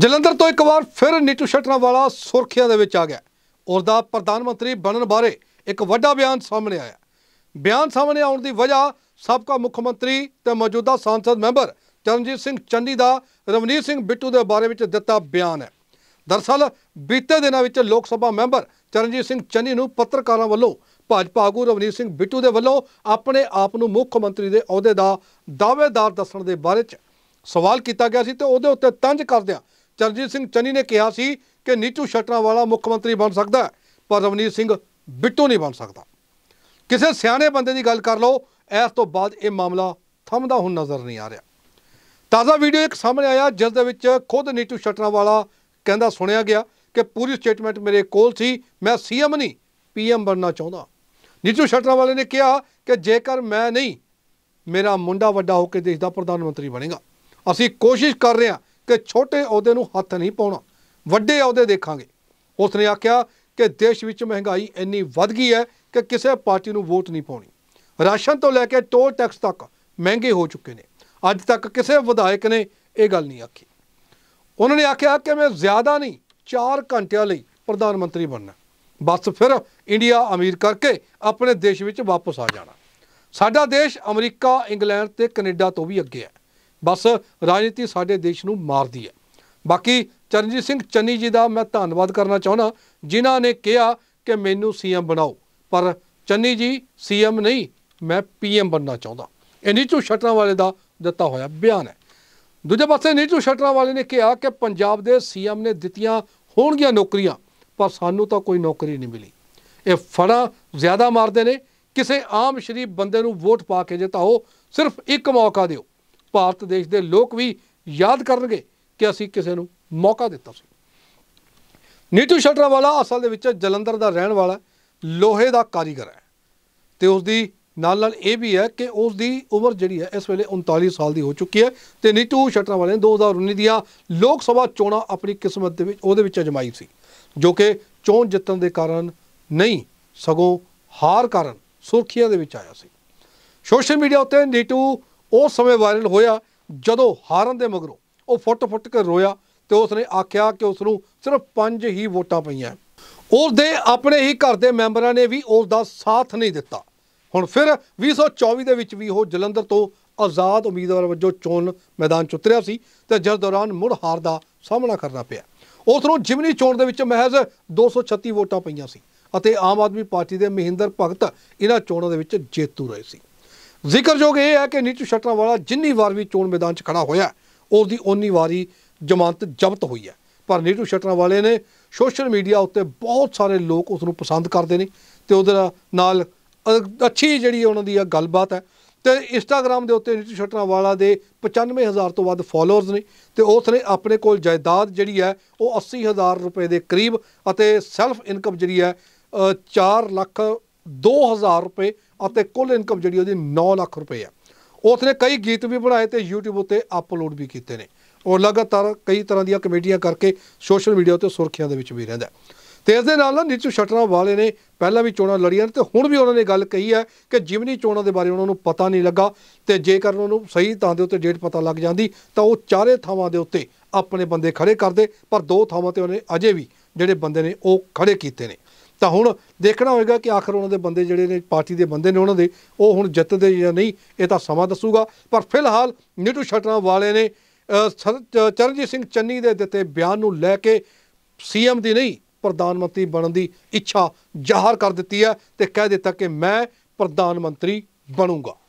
ਜਲੰਧਰ ਤੋਂ ਇੱਕ ਵਾਰ ਫਿਰ ਨੀਟੂ ਸ਼ਟਰਾਂ ਵਾਲਾ ਸੁਰਖੀਆਂ ਦੇ ਵਿੱਚ ਆ ਗਿਆ ਉਸ ਦਾ ਪ੍ਰਧਾਨ ਮੰਤਰੀ ਬਣਨ ਬਾਰੇ ਇੱਕ ਵੱਡਾ ਬਿਆਨ ਸਾਹਮਣੇ ਆਇਆ ਬਿਆਨ ਸਾਹਮਣੇ ਆਉਣ ਦੀ ਵਜ੍ਹਾ ਸਾਬਕਾ ਮੁੱਖ ਮੰਤਰੀ ਤੇ ਮੌਜੂਦਾ ਸੰਸਦ ਮੈਂਬਰ ਚਰਨਜੀਤ ਸਿੰਘ ਚੰਨੀ ਦਾ ਰਵਨੀਤ ਸਿੰਘ ਬਿੱਟੂ ਦੇ ਬਾਰੇ ਵਿੱਚ ਦਿੱਤਾ ਬਿਆਨ ਹੈ ਦਰਸਲ ਬੀਤੇ ਦਿਨਾਂ ਵਿੱਚ ਲੋਕ ਸਭਾ ਮੈਂਬਰ ਚਰਨਜੀਤ ਸਿੰਘ ਚੰਨੀ ਨੂੰ ਪੱਤਰਕਾਰਾਂ ਵੱਲੋਂ ਭਾਜਪਾ ਆਗੂ ਰਵਨੀਤ ਸਿੰਘ ਬਿੱਟੂ ਦੇ ਵੱਲੋਂ ਆਪਣੇ ਆਪ ਨੂੰ ਮੁੱਖ ਮੰਤਰੀ ਦੇ ਅਹੁਦੇ ਦਾ ਦਾਅਵੇਦਾਰ ਦੱਸਣ ਦੇ ਬਾਰੇ ਵਿੱਚ ਸਵਾਲ ਕੀਤਾ ਗਿਆ ਸੀ ਤੇ ਉਹਦੇ ਉੱਤੇ ਤੰਜ ਕਰਦਿਆਂ ਚਰਨਜੀਤ ਸਿੰਘ ਚੰਨੀ ਨੇ ਕਿਹਾ ਸੀ ਕਿ ਨੀਚੂ ਸ਼ਟਰਾਂ ਵਾਲਾ ਮੁੱਖ ਮੰਤਰੀ ਬਣ ਸਕਦਾ ਪਰ ਰਵਨੀਤ ਸਿੰਘ ਬਿੱਟੂ ਨਹੀਂ ਬਣ ਸਕਦਾ ਕਿਸੇ ਸਿਆਣੇ ਬੰਦੇ ਦੀ ਗੱਲ ਕਰ ਲਓ ਇਸ ਤੋਂ ਬਾਅਦ ਇਹ ਮਾਮਲਾ ਥੰਮਦਾ ਹੁਣ ਨਜ਼ਰ ਨਹੀਂ ਆ ਰਿਹਾ ਤਾਜ਼ਾ ਵੀਡੀਓ ਇੱਕ ਸਾਹਮਣੇ ਆਇਆ ਜਿਸ ਦੇ ਵਿੱਚ ਖੁਦ ਨੀਚੂ ਸ਼ਟਰਾਂ ਵਾਲਾ ਕਹਿੰਦਾ ਸੁਣਿਆ ਗਿਆ ਕਿ ਪੂਰੀ ਸਟੇਟਮੈਂਟ ਮੇਰੇ ਕੋਲ ਸੀ ਮੈਂ ਸੀਐਮ ਨਹੀਂ ਪੀਐਮ ਬਣਨਾ ਚਾਹੁੰਦਾ ਨੀਚੂ ਸ਼ਟਰਾਂ ਵਾਲੇ ਨੇ ਕਿਹਾ ਕਿ ਜੇਕਰ ਮੈਂ ਨਹੀਂ ਮੇਰਾ ਮੁੰਡਾ ਵੱਡਾ ਹੋ ਕੇ ਦੇਸ਼ ਦਾ ਪ੍ਰਧਾਨ ਮੰਤਰੀ ਬਣੇਗਾ ਅਸੀਂ ਕੋਸ਼ਿਸ਼ ਕਰ ਰਹੇ ਹਾਂ ਕਿ ਛੋਟੇ ਅਹੁਦੇ ਨੂੰ ਹੱਥ ਨਹੀਂ ਪਾਉਣਾ ਵੱਡੇ ਅਹੁਦੇ ਦੇਖਾਂਗੇ ਉਸ ਨੇ ਆਖਿਆ ਕਿ ਦੇਸ਼ ਵਿੱਚ ਮਹਿੰਗਾਈ ਇੰਨੀ ਵੱਧ ਗਈ ਹੈ ਕਿ ਕਿਸੇ ਪਾਰਟੀ ਨੂੰ ਵੋਟ ਨਹੀਂ ਪਾਉਣੀ ਰਾਸ਼ਨ ਤੋਂ ਲੈ ਕੇ ਟੋਲ ਟੈਕਸ ਤੱਕ ਮਹਿੰਗੇ ਹੋ ਚੁੱਕੇ ਨੇ ਅੱਜ ਤੱਕ ਕਿਸੇ ਵਿਧਾਇਕ ਨੇ ਇਹ ਗੱਲ ਨਹੀਂ ਆਖੀ ਉਹਨਾਂ ਨੇ ਆਖਿਆ ਕਿ ਮੈਂ ਜ਼ਿਆਦਾ ਨਹੀਂ 4 ਘੰਟਿਆਂ ਲਈ ਪ੍ਰਧਾਨ ਮੰਤਰੀ ਬਣਨਾ ਬਸ ਫਿਰ ਇੰਡੀਆ ਅਮੀਰ ਕਰਕੇ ਆਪਣੇ ਦੇਸ਼ ਵਿੱਚ ਵਾਪਸ ਆ ਜਾਣਾ ਸਾਡਾ ਦੇਸ਼ ਅਮਰੀਕਾ ਇੰਗਲੈਂਡ ਤੇ ਕੈਨੇਡਾ ਤੋਂ ਵੀ ਅੱਗੇ ਹੈ ਬਸ ਰਾਜਨੀਤੀ ਸਾਡੇ ਦੇਸ਼ ਨੂੰ ਮਾਰਦੀ ਹੈ ਬਾਕੀ ਚਰਨਜੀਤ ਸਿੰਘ ਚੰਨੀ ਜੀ ਦਾ ਮੈਂ ਧੰਨਵਾਦ ਕਰਨਾ ਚਾਹੁੰਦਾ ਜਿਨ੍ਹਾਂ ਨੇ ਕਿਹਾ ਕਿ ਮੈਨੂੰ ਸੀਐਮ ਬਣਾਓ ਪਰ ਚੰਨੀ ਜੀ ਸੀਐਮ ਨਹੀਂ ਮੈਂ ਪੀਐਮ ਬਣਨਾ ਚਾਹੁੰਦਾ ਇਹ ਨੀਚੂ ਸ਼ਟਰਾਂ ਵਾਲੇ ਦਾ ਦਿੱਤਾ ਹੋਇਆ ਬਿਆਨ ਹੈ ਦੂਜੇ ਪਾਸੇ ਨੀਚੂ ਸ਼ਟਰਾਂ ਵਾਲੇ ਨੇ ਕਿਹਾ ਕਿ ਪੰਜਾਬ ਦੇ ਸੀਐਮ ਨੇ ਦਿੱਤੀਆਂ ਹੋਣਗੀਆਂ ਨੌਕਰੀਆਂ ਪਰ ਸਾਨੂੰ ਤਾਂ ਕੋਈ ਨੌਕਰੀ ਨਹੀਂ ਮਿਲੀ ਇਹ ਫੜਾ ਜ਼ਿਆਦਾ ਮਾਰਦੇ ਨੇ ਕਿਸੇ ਆਮ ਸ਼ਰੀਫ ਬੰਦੇ ਨੂੰ ਵੋਟ ਪਾ ਕੇ ਜਿਤਾਓ ਸਿਰਫ ਇੱਕ ਮੌਕਾ ਦਿਓ ਭਾਰਤ ਦੇਸ਼ ਦੇ ਲੋਕ ਵੀ ਯਾਦ ਕਰਨਗੇ ਕਿ ਅਸੀਂ ਕਿਸੇ ਨੂੰ ਮੌਕਾ ਦਿੱਤਾ ਸੀ ਨੀਤੂ ਵਾਲਾ ਅਸਲ ਦੇ ਵਿੱਚ ਜਲੰਧਰ ਦਾ ਰਹਿਣ ਵਾਲਾ ਲੋਹੇ ਦਾ ਕਾਰੀਗਰ ਹੈ ਤੇ ਉਸ ਦੀ ਨਾਲ ਨਾਲ ਇਹ ਵੀ ਹੈ ਕਿ ਉਸ ਦੀ ਉਮਰ ਜਿਹੜੀ ਹੈ ਇਸ ਵੇਲੇ 39 ਸਾਲ ਦੀ ਹੋ ਚੁੱਕੀ ਹੈ ਤੇ ਨੀਤੂ ਸ਼ਟਰਾ ਨੇ 2019 ਦੀਆਂ ਲੋਕ ਸਭਾ ਚੋਣਾਂ ਆਪਣੀ ਕਿਸਮਤ ਦੇ ਵਿੱਚ ਉਹਦੇ ਵਿੱਚ ਅਜਮਾਈ ਸੀ ਜੋ ਕਿ ਚੋਣ ਜਿੱਤਣ ਦੇ ਕਾਰਨ ਨਹੀਂ ਸਗੋਂ ਹਾਰ ਕਾਰਨ ਸੁਰਖੀਆਂ ਦੇ ਵਿੱਚ ਆਇਆ ਸੀ ਸੋਸ਼ਲ ਮੀਡੀਆ ਉੱਤੇ ਨੀਟੂ ਉਹ ਸਮੇਂ ਵਾਇਰਲ ਹੋਇਆ ਜਦੋਂ ਹਾਰਨ ਦੇ ਮਗਰੋਂ ਉਹ ਫੁੱਟ-ਫੁੱਟ ਕੇ ਰੋਇਆ ਤੇ ਉਸ ਨੇ ਆਖਿਆ ਕਿ ਉਸ ਨੂੰ ਸਿਰਫ 5 ਹੀ ਵੋਟਾਂ ਪਈਆਂ ਉਸ ਦੇ ਆਪਣੇ ਹੀ ਘਰ ਦੇ ਮੈਂਬਰਾਂ ਨੇ ਵੀ ਉਸ ਦਾ ਸਾਥ ਨਹੀਂ ਦਿੱਤਾ ਹੁਣ ਫਿਰ 2024 ਦੇ ਵਿੱਚ ਵੀ ਉਹ ਜਲੰਧਰ ਤੋਂ ਆਜ਼ਾਦ ਉਮੀਦਵਾਰ ਵਜੋਂ ਚੋਣ ਮੈਦਾਨ 'ਚ ਉਤਰਿਆ ਸੀ ਤੇ ਜਿਸ ਦੌਰਾਨ ਮੁੜ ਹਾਰ ਦਾ ਸਾਹਮਣਾ ਕਰਨਾ ਪਿਆ ਉਸ ਨੂੰ ਜਿਮਨੀ ਚੋਣ ਦੇ ਵਿੱਚ ਮਹਿਜ਼ 236 ਵੋਟਾਂ ਪਈਆਂ ਸੀ ਅਤੇ ਆਮ ਆਦਮੀ ਪਾਰਟੀ ਦੇ ਮਹਿੰਦਰ ਭਗਤ ਇਹਨਾਂ ਚੋਣਾਂ ਦੇ ਵਿੱਚ ਜੇਤੂ ਰਹੇ ਸੀ ਜ਼ਿਕਰਯੋਗ ਇਹ ਹੈ ਕਿ ਨੀਤੂ ਵਾਲਾ ਜਿੰਨੀ ਵਾਰ ਵੀ ਚੋਣ ਮੈਦਾਨ 'ਚ ਖੜਾ ਹੋਇਆ ਉਸ ਦੀ ਓਨੀ ਵਾਰੀ ਜ਼ਮਾਨਤ ਜ਼ਬਤ ਹੋਈ ਹੈ ਪਰ ਸ਼ਟਰਾਂ ਵਾਲੇ ਨੇ ਸੋਸ਼ਲ ਮੀਡੀਆ ਉੱਤੇ ਬਹੁਤ ਸਾਰੇ ਲੋਕ ਉਸ ਨੂੰ ਪਸੰਦ ਕਰਦੇ ਨੇ ਤੇ ਉਹਦੇ ਨਾਲ ਅੱਛੀ ਜਿਹੜੀ ਉਹਨਾਂ ਦੀ ਗੱਲਬਾਤ ਹੈ ਤੇ ਇੰਸਟਾਗ੍ਰam ਦੇ ਉੱਤੇ ਸ਼ਟਰਾਂ ਵਾਲਾ ਦੇ 95000 ਤੋਂ ਵੱਧ ਫਾਲੋਅਰਸ ਨੇ ਤੇ ਉਸ ਨੇ ਆਪਣੇ ਕੋਲ ਜਾਇਦਾਦ ਜਿਹੜੀ ਹੈ ਉਹ 80000 ਰੁਪਏ ਦੇ ਕਰੀਬ ਅਤੇ ਸੈਲਫ ਇਨਕਮ ਜਿਹੜੀ ਹੈ 4 ਲੱਖ 2000 ਰੁਪਏ ਅਤੇ ਕੁੱਲ ਇਨਕਮ ਜਿਹੜੀ ਉਹਦੀ 9 ਲੱਖ ਰੁਪਏ ਆ ਉਸਨੇ ਕਈ ਗੀਤ ਵੀ ਬਣਾਏ ਤੇ YouTube ਉੱਤੇ ਅਪਲੋਡ ਵੀ ਕੀਤੇ ਨੇ ਉਹ ਲਗਾਤਾਰ ਕਈ ਤਰ੍ਹਾਂ ਦੀਆਂ ਕਮੇਡੀਆਂ ਕਰਕੇ ਸੋਸ਼ਲ ਮੀਡੀਆ ਉੱਤੇ ਸੁਰਖੀਆਂ ਦੇ ਵਿੱਚ ਵੀ ਰਹਿੰਦਾ ਤੇ ਇਸ ਦੇ ਨਾਲ ਨਾ ਨੀਚੂ ਛਟਰਾ ਵਾਲੇ ਨੇ ਪਹਿਲਾਂ ਵੀ ਚੋਣਾਂ ਲੜੀਆਂ ਤੇ ਹੁਣ ਵੀ ਉਹਨਾਂ ਨੇ ਗੱਲ ਕਹੀ ਹੈ ਕਿ ਜਿਮਨੀ ਚੋਣਾਂ ਦੇ ਬਾਰੇ ਉਹਨਾਂ ਨੂੰ ਪਤਾ ਨਹੀਂ ਲੱਗਾ ਤੇ ਜੇਕਰ ਉਹਨਾਂ ਨੂੰ ਸਹੀ ਤਾਂ ਦੇ ਉੱਤੇ ਡੇਟ ਪਤਾ ਲੱਗ ਜਾਂਦੀ ਤਾਂ ਉਹ ਚਾਰੇ ਥਾਵਾਂ ਦੇ ਉੱਤੇ ਆਪਣੇ ਬੰਦੇ ਖੜੇ ਕਰਦੇ ਪਰ ਦੋ ਥਾਵਾਂ ਤੇ ਉਹਨੇ ਅਜੇ ਵੀ ਜਿਹੜੇ ਬੰਦੇ ਨੇ ਉਹ ਖੜੇ ਕੀਤੇ ਨੇ ਤਾਂ ਹੁਣ ਦੇਖਣਾ ਹੋਏਗਾ ਕਿ ਆਖਰ ਉਹਨਾਂ ਦੇ ਬੰਦੇ ਜਿਹੜੇ ਨੇ ਪਾਰਟੀ ਦੇ ਬੰਦੇ ਨੇ ਉਹਨਾਂ ਦੇ ਉਹ ਹੁਣ ਜਿੱਤਦੇ ਜਾਂ ਨਹੀਂ ਇਹ ਤਾਂ ਸਮਾਂ ਦੱਸੂਗਾ ਪਰ ਫਿਲਹਾਲ ਨੀਟੂ ਸ਼ਟਰਾਂ ਵਾਲੇ ਨੇ ਚਰਨਜੀਤ ਸਿੰਘ ਚੰਨੀ ਦੇ ਦਿੱਤੇ ਬਿਆਨ ਨੂੰ ਲੈ ਕੇ ਸੀਐਮ ਦੀ ਨਹੀਂ ਪ੍ਰਧਾਨ ਮੰਤਰੀ ਬਣਨ ਦੀ ਇੱਛਾ ਜ਼ਾਹਰ ਕਰ ਦਿੱਤੀ ਹੈ ਤੇ ਕਹਿ ਦਿੱਤਾ ਕਿ ਮੈਂ ਪ੍ਰਧਾਨ ਮੰਤਰੀ ਬਣੂੰਗਾ